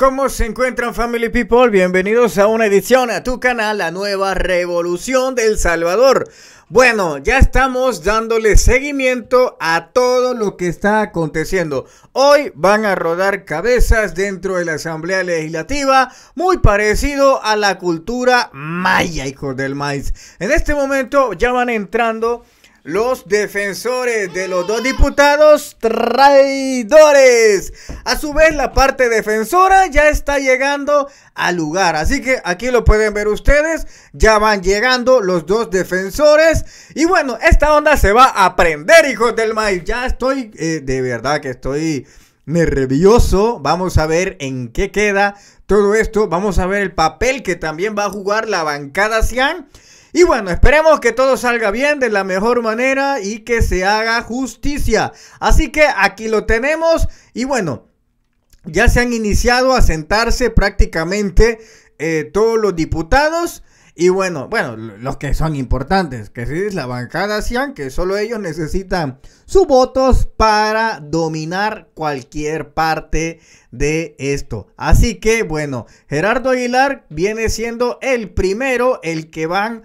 ¿Cómo se encuentran Family People? Bienvenidos a una edición a tu canal, la nueva revolución del Salvador. Bueno, ya estamos dándole seguimiento a todo lo que está aconteciendo. Hoy van a rodar cabezas dentro de la Asamblea Legislativa, muy parecido a la cultura maya, hijos del maíz. En este momento ya van entrando los defensores de los dos diputados traidores. A su vez, la parte defensora ya está llegando al lugar. Así que aquí lo pueden ver ustedes. Ya van llegando los dos defensores. Y bueno, esta onda se va a prender, hijos del maíz. Ya estoy, eh, de verdad que estoy nervioso. Vamos a ver en qué queda todo esto. Vamos a ver el papel que también va a jugar la bancada Cian y bueno, esperemos que todo salga bien de la mejor manera y que se haga justicia. Así que aquí lo tenemos y bueno, ya se han iniciado a sentarse prácticamente eh, todos los diputados. Y bueno, bueno, los que son importantes, que es la bancada Sian, que solo ellos necesitan sus votos para dominar cualquier parte de esto. Así que bueno, Gerardo Aguilar viene siendo el primero, el que van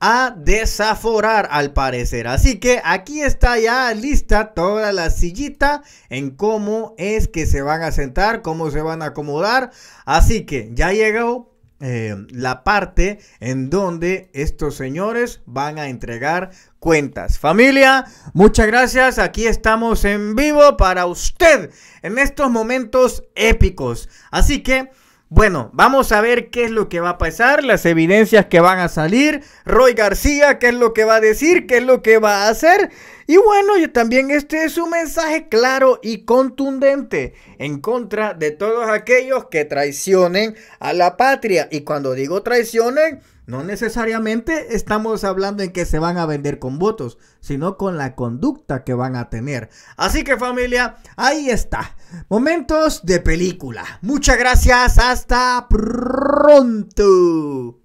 a desaforar al parecer. Así que aquí está ya lista toda la sillita en cómo es que se van a sentar, cómo se van a acomodar. Así que ya llegó eh, la parte en donde estos señores van a entregar cuentas. Familia, muchas gracias. Aquí estamos en vivo para usted en estos momentos épicos. Así que... Bueno, vamos a ver qué es lo que va a pasar, las evidencias que van a salir, Roy García, qué es lo que va a decir, qué es lo que va a hacer. Y bueno, también este es un mensaje claro y contundente en contra de todos aquellos que traicionen a la patria. Y cuando digo traicionen, no necesariamente estamos hablando en que se van a vender con votos, sino con la conducta que van a tener. Así que familia, ahí está. Momentos de película. Muchas gracias. Hasta pronto.